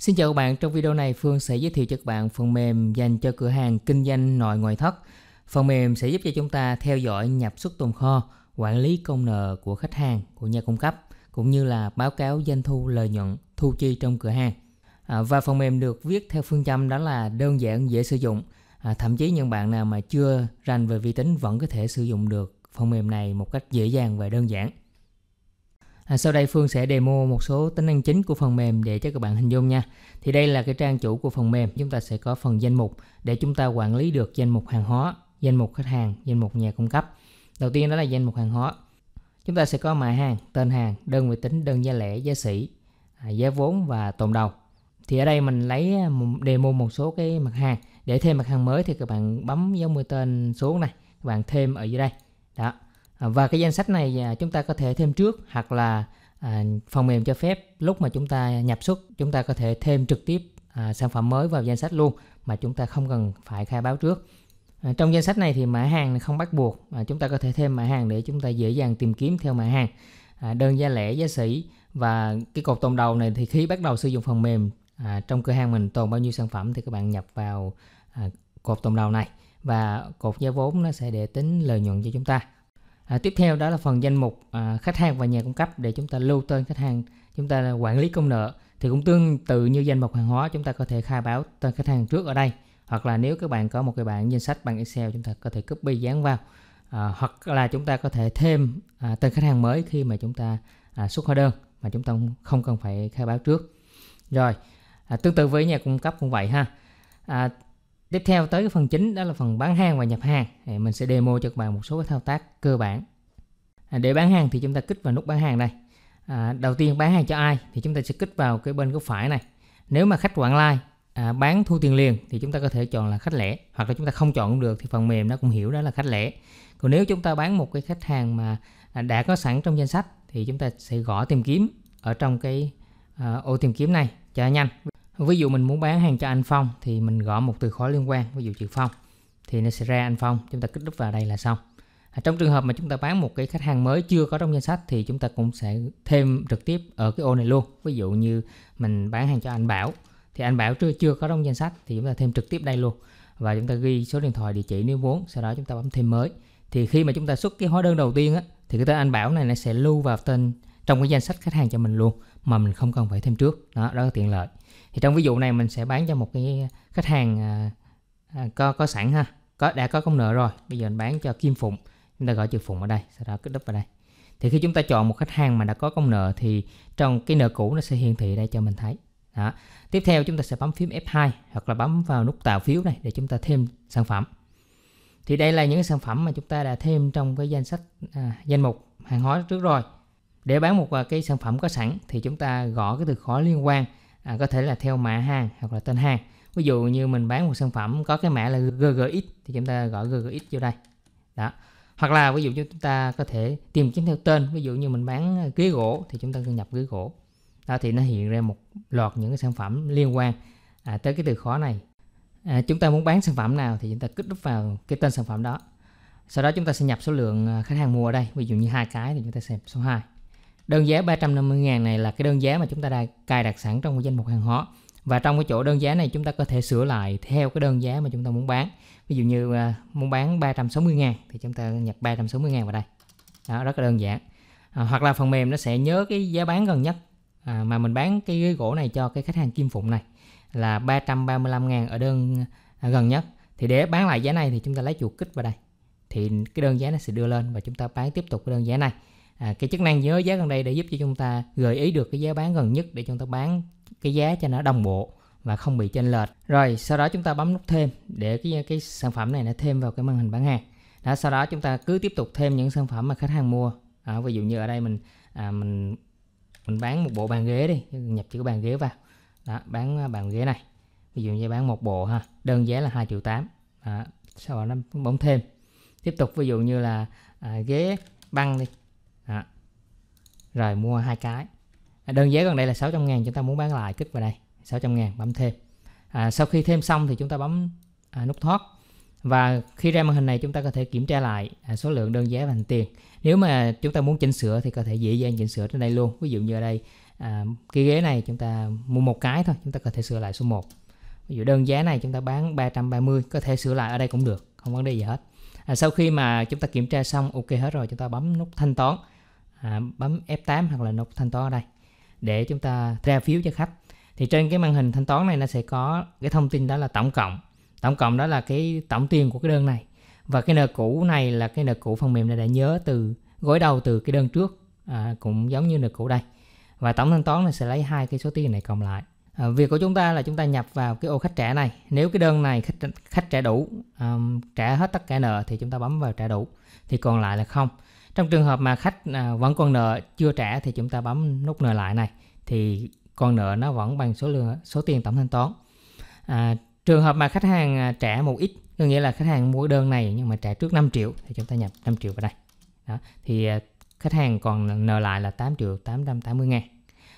Xin chào các bạn, trong video này Phương sẽ giới thiệu cho các bạn phần mềm dành cho cửa hàng kinh doanh nội ngoại thất. Phần mềm sẽ giúp cho chúng ta theo dõi nhập xuất tồn kho, quản lý công nợ của khách hàng, của nhà cung cấp, cũng như là báo cáo doanh thu lợi nhuận, thu chi trong cửa hàng. À, và phần mềm được viết theo phương châm đó là đơn giản, dễ sử dụng. À, thậm chí những bạn nào mà chưa rành về vi tính vẫn có thể sử dụng được phần mềm này một cách dễ dàng và đơn giản. À, sau đây Phương sẽ demo một số tính năng chính của phần mềm để cho các bạn hình dung nha. Thì đây là cái trang chủ của phần mềm, chúng ta sẽ có phần danh mục để chúng ta quản lý được danh mục hàng hóa, danh mục khách hàng, danh mục nhà cung cấp. Đầu tiên đó là danh mục hàng hóa. Chúng ta sẽ có mã hàng, tên hàng, đơn vị tính, đơn giá lẻ, giá sỉ, à, giá vốn và tồn đầu. Thì ở đây mình lấy à, demo một số cái mặt hàng. Để thêm mặt hàng mới thì các bạn bấm dấu mũi tên xuống này, các bạn thêm ở dưới đây. À, và cái danh sách này à, chúng ta có thể thêm trước hoặc là à, phần mềm cho phép lúc mà chúng ta nhập xuất chúng ta có thể thêm trực tiếp à, sản phẩm mới vào danh sách luôn mà chúng ta không cần phải khai báo trước à, trong danh sách này thì mã hàng không bắt buộc à, chúng ta có thể thêm mã hàng để chúng ta dễ dàng tìm kiếm theo mã hàng à, đơn giá lẻ giá sỉ và cái cột tồn đầu này thì khi bắt đầu sử dụng phần mềm à, trong cửa hàng mình tồn bao nhiêu sản phẩm thì các bạn nhập vào à, cột tồn đầu này và cột giá vốn nó sẽ để tính lợi nhuận cho chúng ta à, tiếp theo đó là phần danh mục à, khách hàng và nhà cung cấp để chúng ta lưu tên khách hàng chúng ta quản lý công nợ thì cũng tương tự như danh mục hàng hóa chúng ta có thể khai báo tên khách hàng trước ở đây hoặc là nếu các bạn có một cái bảng danh sách bằng Excel chúng ta có thể copy dán vào à, hoặc là chúng ta có thể thêm à, tên khách hàng mới khi mà chúng ta à, xuất hóa đơn mà chúng ta không cần phải khai báo trước rồi à, tương tự với nhà cung cấp cũng vậy ha à, Tiếp theo tới cái phần chính đó là phần bán hàng và nhập hàng. Thì mình sẽ demo cho các bạn một số cái thao tác cơ bản. À, để bán hàng thì chúng ta kích vào nút bán hàng đây. À, đầu tiên bán hàng cho ai thì chúng ta sẽ kích vào cái bên góc phải này. Nếu mà khách quảng lai à, bán thu tiền liền thì chúng ta có thể chọn là khách lẻ hoặc là chúng ta không chọn cũng được thì phần mềm nó cũng hiểu đó là khách lẻ. Còn nếu chúng ta bán một cái khách hàng mà à, đã có sẵn trong danh sách thì chúng ta sẽ gõ tìm kiếm ở trong cái à, ô tìm kiếm này cho nhanh ví dụ mình muốn bán hàng cho anh Phong thì mình gõ một từ khóa liên quan ví dụ chữ Phong thì nó sẽ ra anh Phong chúng ta kích đúp vào đây là xong à, trong trường hợp mà chúng ta bán một cái khách hàng mới chưa có trong danh sách thì chúng ta cũng sẽ thêm trực tiếp ở cái ô này luôn ví dụ như mình bán hàng cho anh Bảo thì anh Bảo chưa chưa có trong danh sách thì chúng ta thêm trực tiếp đây luôn và chúng ta ghi số điện thoại địa chỉ nếu muốn sau đó chúng ta bấm thêm mới thì khi mà chúng ta xuất cái hóa đơn đầu tiên á thì cái tên anh Bảo này nó sẽ lưu vào tên trong cái danh sách khách hàng cho mình luôn mà mình không cần phải thêm trước đó rất là tiện lợi thì trong ví dụ này mình sẽ bán cho một cái khách hàng à, à, có có sẵn ha có đã có công nợ rồi bây giờ mình bán cho kim phụng chúng ta gọi chữ phụng ở đây sau đó kích đúp vào đây thì khi chúng ta chọn một khách hàng mà đã có công nợ thì trong cái nợ cũ nó sẽ hiển thị đây cho mình thấy đó. tiếp theo chúng ta sẽ bấm phím F2 hoặc là bấm vào nút tạo phiếu này để chúng ta thêm sản phẩm thì đây là những sản phẩm mà chúng ta đã thêm trong cái danh sách à, danh mục hàng hóa trước rồi để bán một à, cái sản phẩm có sẵn thì chúng ta gõ cái từ khóa liên quan à, có thể là theo mã hàng hoặc là tên hàng ví dụ như mình bán một sản phẩm có cái mã là ggx thì chúng ta gõ ggx vô đây đó hoặc là ví dụ như chúng ta có thể tìm kiếm theo tên ví dụ như mình bán ghế gỗ thì chúng ta cần nhập ghế gỗ đó thì nó hiện ra một loạt những cái sản phẩm liên quan à, tới cái từ khóa này à, chúng ta muốn bán sản phẩm nào thì chúng ta kích đúp vào cái tên sản phẩm đó sau đó chúng ta sẽ nhập số lượng à, khách hàng mua ở đây ví dụ như hai cái thì chúng ta sẽ nhập số 2 Đơn giá 350.000 này là cái đơn giá mà chúng ta đã cài đặt sẵn trong cái danh mục hàng hóa. Và trong cái chỗ đơn giá này chúng ta có thể sửa lại theo cái đơn giá mà chúng ta muốn bán. Ví dụ như à, muốn bán 360.000 thì chúng ta nhập 360.000 vào đây. Đó, rất là đơn giản. À, hoặc là phần mềm nó sẽ nhớ cái giá bán gần nhất à, mà mình bán cái ghế gỗ này cho cái khách hàng Kim Phụng này là 335.000 ở đơn à, gần nhất. Thì để bán lại giá này thì chúng ta lấy chuột kích vào đây. Thì cái đơn giá nó sẽ đưa lên và chúng ta bán tiếp tục cái đơn giá này à, cái chức năng nhớ giá gần đây để giúp cho chúng ta gợi ý được cái giá bán gần nhất để chúng ta bán cái giá cho nó đồng bộ và không bị chênh lệch rồi sau đó chúng ta bấm nút thêm để cái cái sản phẩm này nó thêm vào cái màn hình bán hàng đó sau đó chúng ta cứ tiếp tục thêm những sản phẩm mà khách hàng mua à, ví dụ như ở đây mình à, mình mình bán một bộ bàn ghế đi nhập chữ bàn ghế vào đó, bán à, bàn ghế này ví dụ như bán một bộ ha đơn giá là 2 triệu tám sau đó nó bấm thêm tiếp tục ví dụ như là à, ghế băng đi đó. rồi mua hai cái à, đơn giá gần đây là 600 ngàn chúng ta muốn bán lại kích vào đây 600 ngàn bấm thêm à, sau khi thêm xong thì chúng ta bấm à, nút thoát và khi ra màn hình này chúng ta có thể kiểm tra lại à, số lượng đơn giá và hành tiền nếu mà chúng ta muốn chỉnh sửa thì có thể dễ dàng chỉnh sửa trên đây luôn ví dụ như ở đây à, cái ghế này chúng ta mua một cái thôi chúng ta có thể sửa lại số 1 ví dụ đơn giá này chúng ta bán 330 có thể sửa lại ở đây cũng được không vấn đề gì hết à, sau khi mà chúng ta kiểm tra xong ok hết rồi chúng ta bấm nút thanh toán à, bấm F8 hoặc là nút thanh toán ở đây để chúng ta ra phiếu cho khách thì trên cái màn hình thanh toán này nó sẽ có cái thông tin đó là tổng cộng tổng cộng đó là cái tổng tiền của cái đơn này và cái nợ cũ này là cái nợ cũ phần mềm này đã nhớ từ gối đầu từ cái đơn trước à, cũng giống như nợ cũ đây và tổng thanh toán này sẽ lấy hai cái số tiền này cộng lại à, việc của chúng ta là chúng ta nhập vào cái ô khách trả này nếu cái đơn này khách khách trả đủ um, trả hết tất cả nợ thì chúng ta bấm vào trả đủ thì còn lại là không trong trường hợp mà khách à, vẫn còn nợ chưa trả thì chúng ta bấm nút nợ lại này thì còn nợ nó vẫn bằng số lượng số tiền tổng thanh toán. À, trường hợp mà khách hàng à, trả một ít có nghĩa là khách hàng mua đơn này nhưng mà trả trước 5 triệu thì chúng ta nhập 5 triệu vào đây. Đó. Thì à, khách hàng còn nợ lại là 8 triệu 880 ngàn.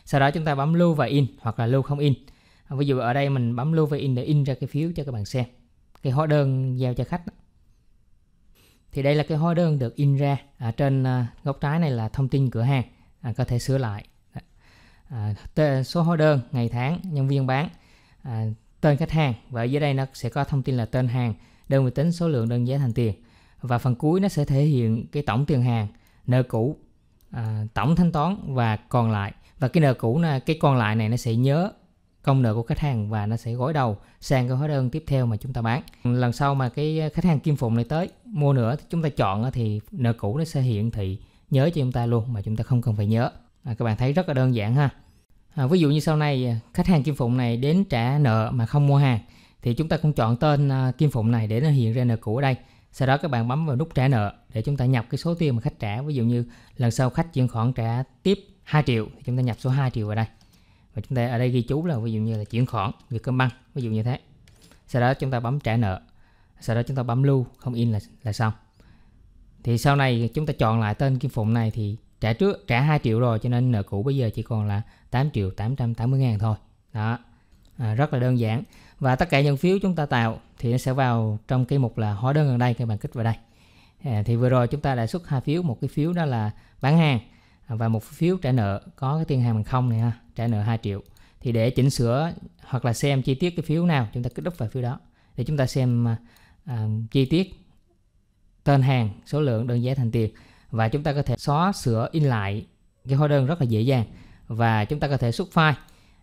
Sau đó chúng ta bấm lưu và in hoặc là lưu không in. Ví dụ ở đây mình bấm lưu và in để in ra cái phiếu cho các bạn xem. Cái hóa đơn giao cho khách. Đó thì đây là cái hóa đơn được in ra ở à, trên à, góc trái này là thông tin cửa hàng à, có thể sửa lại à, tên, số hóa đơn ngày tháng nhân viên bán à, tên khách hàng và ở dưới đây nó sẽ có thông tin là tên hàng đơn vị tính số lượng đơn giá thành tiền và phần cuối nó sẽ thể hiện cái tổng tiền hàng nợ cũ à, tổng thanh toán và còn lại và cái nợ cũ là cái còn lại này nó sẽ nhớ công nợ của khách hàng và nó sẽ gói đầu sang cái hóa đơn tiếp theo mà chúng ta bán lần sau mà cái khách hàng kim phụng này tới mua nữa chúng ta chọn thì nợ cũ nó sẽ hiện thị nhớ cho chúng ta luôn mà chúng ta không cần phải nhớ à, các bạn thấy rất là đơn giản ha à, ví dụ như sau này à, khách hàng kim phụng này đến trả nợ mà không mua hàng thì chúng ta cũng chọn tên à, kim phụng này để nó hiện ra nợ cũ ở đây sau đó các bạn bấm vào nút trả nợ để chúng ta nhập cái số tiền mà khách trả ví dụ như lần sau khách chuyển khoản trả tiếp 2 triệu thì chúng ta nhập số 2 triệu vào đây và chúng ta ở đây ghi chú là ví dụ như là chuyển khoản việc băng ví dụ như thế sau đó chúng ta bấm trả nợ sau đó chúng ta bấm lưu không in là là xong thì sau này chúng ta chọn lại tên Kim Phụng này thì trả trước trả 2 triệu rồi cho nên nợ cũ bây giờ chỉ còn là 8 triệu 880 ngàn thôi đó à, rất là đơn giản và tất cả những phiếu chúng ta tạo thì nó sẽ vào trong cái mục là hóa đơn gần đây các bạn kích vào đây à, thì vừa rồi chúng ta đã xuất hai phiếu một cái phiếu đó là bán hàng và một phiếu trả nợ có cái tiền hàng bằng không này ha trả nợ 2 triệu thì để chỉnh sửa hoặc là xem chi tiết cái phiếu nào chúng ta cứ đúc vào phiếu đó để chúng ta xem à, chi tiết tên hàng số lượng đơn giá thành tiền và chúng ta có thể xóa sửa in lại cái hóa đơn rất là dễ dàng và chúng ta có thể xuất file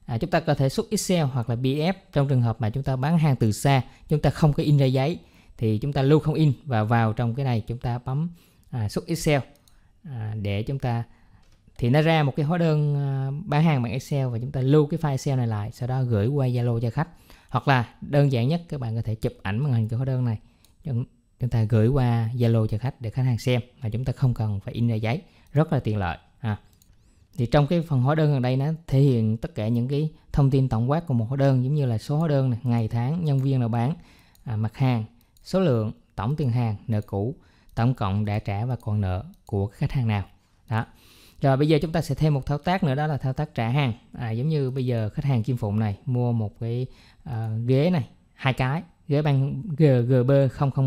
à, chúng ta có thể xuất Excel hoặc là PDF trong trường hợp mà chúng ta bán hàng từ xa chúng ta không có in ra giấy thì chúng ta lưu không in và vào trong cái này chúng ta bấm à, xuất Excel à, để chúng ta thì nó ra một cái hóa đơn ờ, bán hàng bằng Excel và chúng ta lưu cái file Excel này lại sau đó gửi qua Zalo cho khách hoặc là đơn giản nhất các bạn có thể chụp ảnh màn hình cái hóa đơn này chúng ta gửi qua Zalo cho khách để khách hàng xem mà chúng ta không cần phải in ra giấy rất là tiện lợi à. thì trong cái phần hóa đơn gần đây nó thể hiện tất cả những cái thông tin tổng quát của một hóa đơn giống như là số hóa đơn này, ngày tháng nhân viên nào bán à, mặt hàng số lượng tổng tiền hàng nợ cũ tổng cộng đã trả và còn nợ của khách hàng nào đó rồi bây giờ chúng ta sẽ thêm một thao tác nữa đó là thao tác trả hàng. À, giống như bây giờ khách hàng Kim Phụng này mua một cái uh, ghế này, hai cái, ghế băng GGB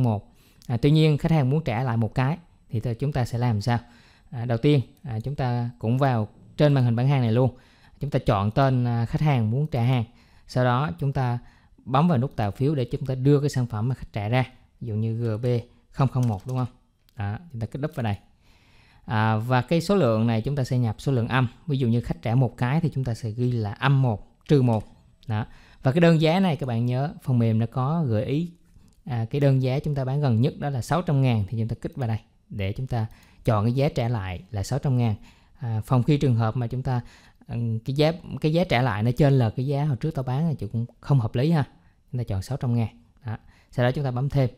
001. À, tuy nhiên khách hàng muốn trả lại một cái thì chúng ta sẽ làm sao? À, đầu tiên à, chúng ta cũng vào trên màn hình bán hàng này luôn. Chúng ta chọn tên à, khách hàng muốn trả hàng. Sau đó chúng ta bấm vào nút tạo phiếu để chúng ta đưa cái sản phẩm mà khách trả ra. Ví dụ như GB 001 đúng không? Đó, chúng ta kích đúp vào đây à, và cái số lượng này chúng ta sẽ nhập số lượng âm ví dụ như khách trả một cái thì chúng ta sẽ ghi là âm 1 trừ 1 đó và cái đơn giá này các bạn nhớ phần mềm nó có gợi ý à, cái đơn giá chúng ta bán gần nhất đó là 600 ngàn thì chúng ta kích vào đây để chúng ta chọn cái giá trả lại là 600 ngàn à, phòng khi trường hợp mà chúng ta ừ, cái giá cái giá trả lại nó trên là cái giá hồi trước tao bán thì cũng không hợp lý ha chúng ta chọn 600 ngàn đó. sau đó chúng ta bấm thêm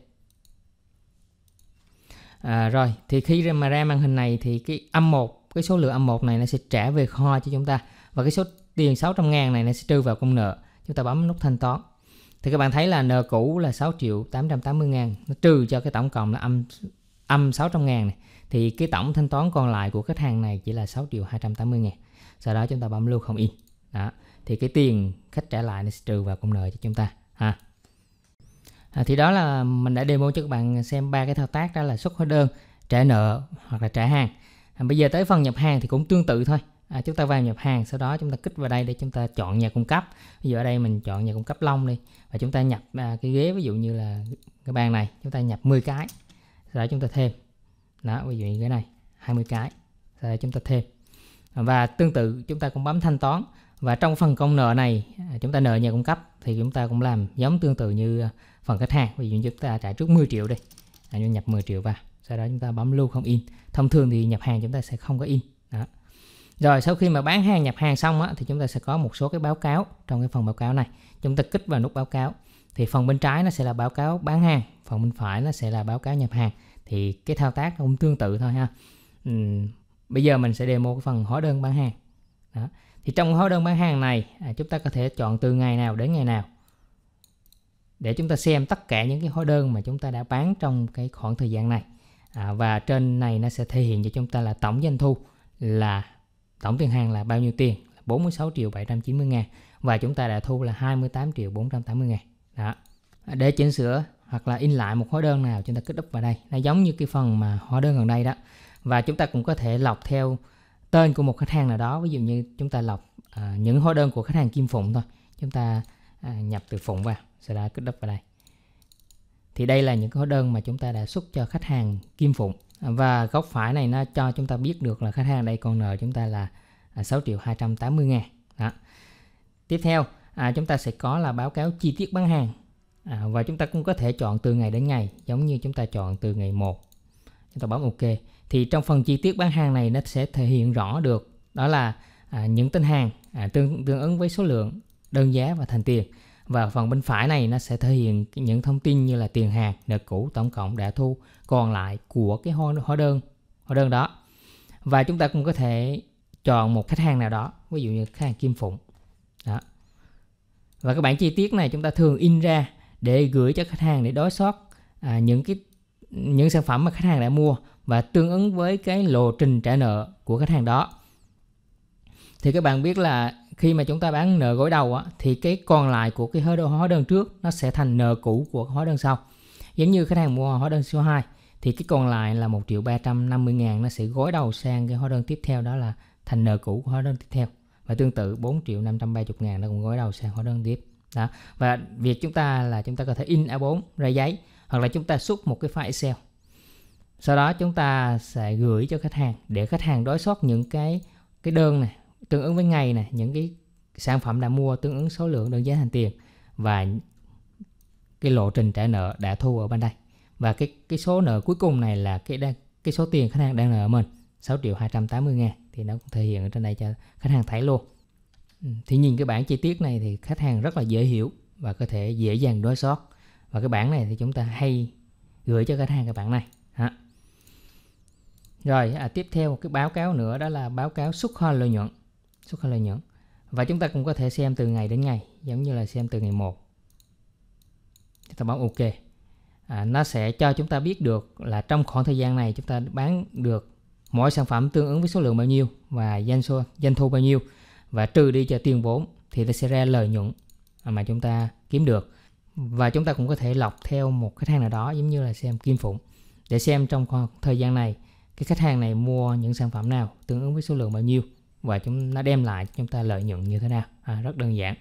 à, rồi thì khi mà ra màn hình này thì cái âm 1 cái số lượng âm 1 này nó sẽ trả về kho cho chúng ta và cái số tiền 600 ngàn này nó sẽ trừ vào công nợ chúng ta bấm nút thanh toán thì các bạn thấy là nợ cũ là 6 triệu 880 ngàn nó trừ cho cái tổng cộng là âm âm 600 ngàn này thì cái tổng thanh toán còn lại của khách hàng này chỉ là 6 triệu 280 ngàn sau đó chúng ta bấm lưu không in đó thì cái tiền khách trả lại nó sẽ trừ vào công nợ cho chúng ta ha à, thì đó là mình đã demo cho các bạn xem ba cái thao tác đó là xuất hóa đơn trả nợ hoặc là trả hàng à, bây giờ tới phần nhập hàng thì cũng tương tự thôi à, chúng ta vào nhập hàng sau đó chúng ta kích vào đây để chúng ta chọn nhà cung cấp ví dụ ở đây mình chọn nhà cung cấp long đi và chúng ta nhập à, cái ghế ví dụ như là cái bàn này chúng ta nhập 10 cái sau đó chúng ta thêm đó ví dụ như cái này 20 cái sau đó chúng ta thêm và tương tự chúng ta cũng bấm thanh toán và trong phần công nợ này chúng ta nợ nhà cung cấp thì chúng ta cũng làm giống tương tự như phần khách hàng ví dụ chúng ta trả trước 10 triệu đây à, chúng nhập 10 triệu vào sau đó chúng ta bấm lưu không in thông thường thì nhập hàng chúng ta sẽ không có in đó rồi sau khi mà bán hàng nhập hàng xong á, thì chúng ta sẽ có một số cái báo cáo trong cái phần báo cáo này chúng ta kích vào nút báo cáo thì phần bên trái nó sẽ là báo cáo bán hàng phần bên phải nó sẽ là báo cáo nhập hàng thì cái thao tác cũng tương tự thôi ha uhm, bây giờ mình sẽ demo cái phần hóa đơn bán hàng đó. thì trong hóa đơn bán hàng này à, chúng ta có thể chọn từ ngày nào đến ngày nào để chúng ta xem tất cả những cái hóa đơn mà chúng ta đã bán trong cái khoảng thời gian này à, và trên này nó sẽ thể hiện cho chúng ta là tổng doanh thu là tổng tiền hàng là bao nhiêu tiền 46 triệu 790 ngàn và chúng ta đã thu là 28 triệu 480 ngàn đó để chỉnh sửa hoặc là in lại một hóa đơn nào chúng ta kích đúp vào đây nó giống như cái phần mà hóa đơn gần đây đó và chúng ta cũng có thể lọc theo tên của một khách hàng nào đó ví dụ như chúng ta lọc à, những hóa đơn của khách hàng Kim Phụng thôi chúng ta à, nhập từ phụng vào sau đó cứ đắp vào đây thì đây là những cái hóa đơn mà chúng ta đã xuất cho khách hàng kim phụng và góc phải này nó cho chúng ta biết được là khách hàng đây còn nợ chúng ta là 6 à, triệu 280 ngàn đó. tiếp theo à, chúng ta sẽ có là báo cáo chi tiết bán hàng à, và chúng ta cũng có thể chọn từ ngày đến ngày giống như chúng ta chọn từ ngày 1 chúng ta bấm ok thì trong phần chi tiết bán hàng này nó sẽ thể hiện rõ được đó là à, những tên hàng à, tương tương ứng với số lượng đơn giá và thành tiền và phần bên phải này nó sẽ thể hiện những thông tin như là tiền hàng nợ cũ tổng cộng đã thu còn lại của cái hóa đơn hóa đơn đó và chúng ta cũng có thể chọn một khách hàng nào đó ví dụ như khách hàng Kim Phụng đó và các bản chi tiết này chúng ta thường in ra để gửi cho khách hàng để đối soát à, những cái những sản phẩm mà khách hàng đã mua và tương ứng với cái lộ trình trả nợ của khách hàng đó thì các bạn biết là khi mà chúng ta bán nợ gối đầu á, thì cái còn lại của cái hóa đơn, hóa đơn trước nó sẽ thành nợ cũ của hóa đơn sau giống như khách hàng mua hóa đơn số 2 thì cái còn lại là 1 triệu 350 ngàn nó sẽ gói đầu sang cái hóa đơn tiếp theo đó là thành nợ cũ của hóa đơn tiếp theo và tương tự 4 triệu 530 ngàn nó cũng gói đầu sang hóa đơn tiếp đó và việc chúng ta là chúng ta có thể in A4 ra giấy hoặc là chúng ta xuất một cái file Excel sau đó chúng ta sẽ gửi cho khách hàng để khách hàng đối soát những cái cái đơn này tương ứng với ngày này những cái sản phẩm đã mua tương ứng số lượng đơn giá thành tiền và cái lộ trình trả nợ đã thu ở bên đây và cái cái số nợ cuối cùng này là cái đang cái số tiền khách hàng đang nợ mình 6 triệu 280 ngàn thì nó cũng thể hiện ở trên đây cho khách hàng thấy luôn ừ, thì nhìn cái bảng chi tiết này thì khách hàng rất là dễ hiểu và có thể dễ dàng đối sót và cái bảng này thì chúng ta hay gửi cho khách hàng cái bảng này ha. rồi à, tiếp theo một cái báo cáo nữa đó là báo cáo xuất kho lợi nhuận xuất khẩu lợi nhuận và chúng ta cũng có thể xem từ ngày đến ngày giống như là xem từ ngày 1 chúng ta bấm ok à, nó sẽ cho chúng ta biết được là trong khoảng thời gian này chúng ta bán được mỗi sản phẩm tương ứng với số lượng bao nhiêu và doanh số doanh thu bao nhiêu và trừ đi cho tiền vốn thì nó sẽ ra lợi nhuận mà chúng ta kiếm được và chúng ta cũng có thể lọc theo một khách hàng nào đó giống như là xem kim phụng để xem trong khoảng thời gian này cái khách hàng này mua những sản phẩm nào tương ứng với số lượng bao nhiêu và chúng nó đem lại chúng ta lợi nhuận như thế nào à, rất đơn giản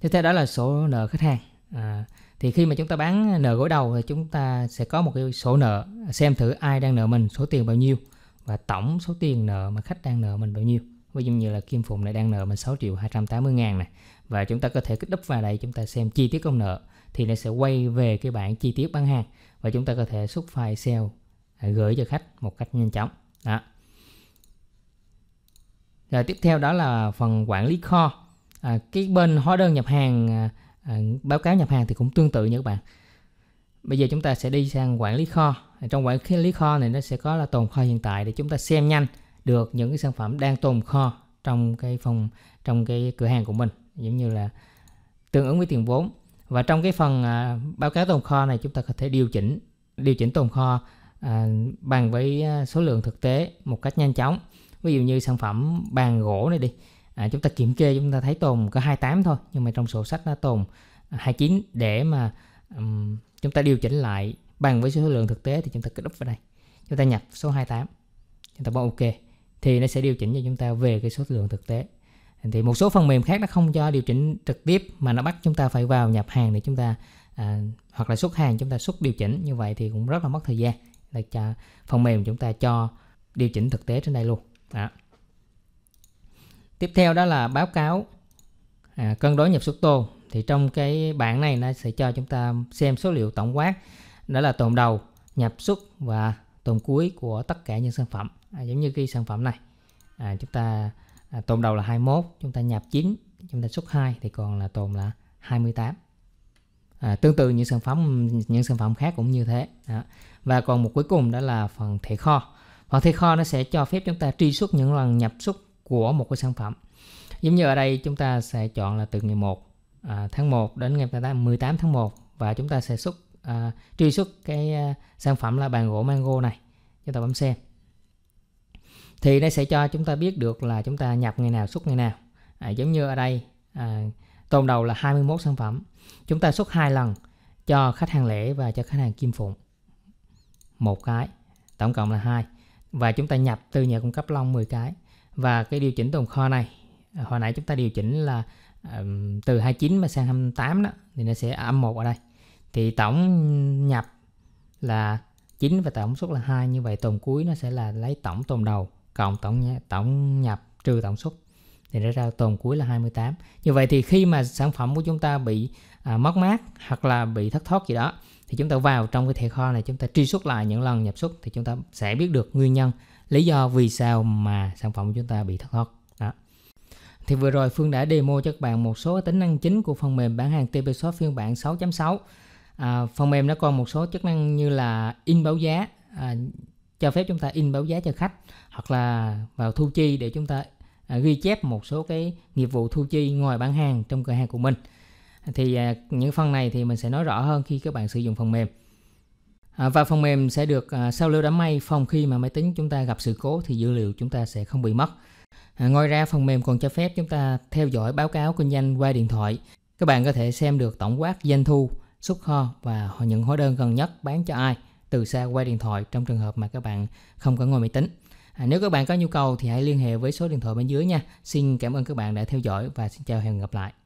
tiếp theo đó là sổ nợ khách hàng à, thì khi mà chúng ta bán nợ gối đầu thì chúng ta sẽ có một cái sổ nợ xem thử ai đang nợ mình số tiền bao nhiêu và tổng số tiền nợ mà khách đang nợ mình bao nhiêu ví dụ như là Kim Phụng này đang nợ mình 6 triệu 280 ngàn này và chúng ta có thể kích đúp vào đây chúng ta xem chi tiết công nợ thì nó sẽ quay về cái bảng chi tiết bán hàng và chúng ta có thể xuất file Excel à, gửi cho khách một cách nhanh chóng đó. Rồi tiếp theo đó là phần quản lý kho. À, cái bên hóa đơn nhập hàng, à, à, báo cáo nhập hàng thì cũng tương tự nha các bạn. Bây giờ chúng ta sẽ đi sang quản lý kho. À, trong quản lý kho này nó sẽ có là tồn kho hiện tại để chúng ta xem nhanh được những cái sản phẩm đang tồn kho trong cái phòng trong cái cửa hàng của mình giống như là tương ứng với tiền vốn và trong cái phần à, báo cáo tồn kho này chúng ta có thể điều chỉnh điều chỉnh tồn kho à, bằng với à, số lượng thực tế một cách nhanh chóng ví dụ như sản phẩm bàn gỗ này đi à, chúng ta kiểm kê chúng ta thấy tồn có 28 thôi nhưng mà trong sổ sách nó tồn 29 à, để mà um, chúng ta điều chỉnh lại bằng với số lượng thực tế thì chúng ta cứ đúp vào đây chúng ta nhập số 28 chúng ta bấm ok thì nó sẽ điều chỉnh cho chúng ta về cái số lượng thực tế thì một số phần mềm khác nó không cho điều chỉnh trực tiếp mà nó bắt chúng ta phải vào nhập hàng để chúng ta à, hoặc là xuất hàng chúng ta xuất điều chỉnh như vậy thì cũng rất là mất thời gian là cho phần mềm chúng ta cho điều chỉnh thực tế trên đây luôn đó. tiếp theo đó là báo cáo à, cân đối nhập xuất tô thì trong cái bảng này nó sẽ cho chúng ta xem số liệu tổng quát đó là tồn đầu nhập xuất và tồn cuối của tất cả những sản phẩm à, giống như cái sản phẩm này à, chúng ta à, tồn đầu là 21 chúng ta nhập 9 chúng ta xuất 2 thì còn là tồn là 28 à, tương tự những sản phẩm những sản phẩm khác cũng như thế đó. và còn một cuối cùng đó là phần thẻ kho Phần thi kho nó sẽ cho phép chúng ta truy xuất những lần nhập xuất của một cái sản phẩm. Giống như ở đây chúng ta sẽ chọn là từ ngày 1 à, tháng 1 đến ngày 18 tháng 1 và chúng ta sẽ xuất à, truy xuất cái à, sản phẩm là bàn gỗ mango này. Chúng ta bấm xem. Thì nó sẽ cho chúng ta biết được là chúng ta nhập ngày nào xuất ngày nào. À, giống như ở đây à, tồn đầu là 21 sản phẩm. Chúng ta xuất hai lần cho khách hàng lẻ và cho khách hàng kim phụng. Một cái, tổng cộng là hai và chúng ta nhập từ nhà cung cấp long 10 cái và cái điều chỉnh tồn kho này à, hồi nãy chúng ta điều chỉnh là um, từ 29 mà sang 28 đó thì nó sẽ âm 1 ở đây thì tổng nhập là 9 và tổng suất là 2 như vậy tồn cuối nó sẽ là lấy tổng tồn đầu cộng tổng tổng nhập trừ tổng suất thì nó ra tồn cuối là 28 như vậy thì khi mà sản phẩm của chúng ta bị à, mất mát hoặc là bị thất thoát gì đó thì chúng ta vào trong cái thẻ kho này chúng ta truy xuất lại những lần nhập xuất thì chúng ta sẽ biết được nguyên nhân lý do vì sao mà sản phẩm của chúng ta bị thất thoát đó. Thì vừa rồi Phương đã demo cho các bạn một số tính năng chính của phần mềm bán hàng TP phiên bản 6.6. À, phần mềm nó còn một số chức năng như là in báo giá, à, cho phép chúng ta in báo giá cho khách hoặc là vào thu chi để chúng ta à, ghi chép một số cái nghiệp vụ thu chi ngoài bán hàng trong cửa hàng của mình thì à, những phần này thì mình sẽ nói rõ hơn khi các bạn sử dụng phần mềm à, và phần mềm sẽ được à, sao lưu đám mây phòng khi mà máy tính chúng ta gặp sự cố thì dữ liệu chúng ta sẽ không bị mất ngoài ra phần mềm còn cho phép chúng ta theo dõi báo cáo kinh doanh qua điện thoại các bạn có thể xem được tổng quát doanh thu xuất kho và những hóa đơn gần nhất bán cho ai từ xa qua điện thoại trong trường hợp mà các bạn không có ngồi máy tính à, nếu các bạn có nhu cầu thì hãy liên hệ với số điện thoại bên dưới nha xin cảm ơn các bạn đã theo dõi và xin chào hẹn gặp lại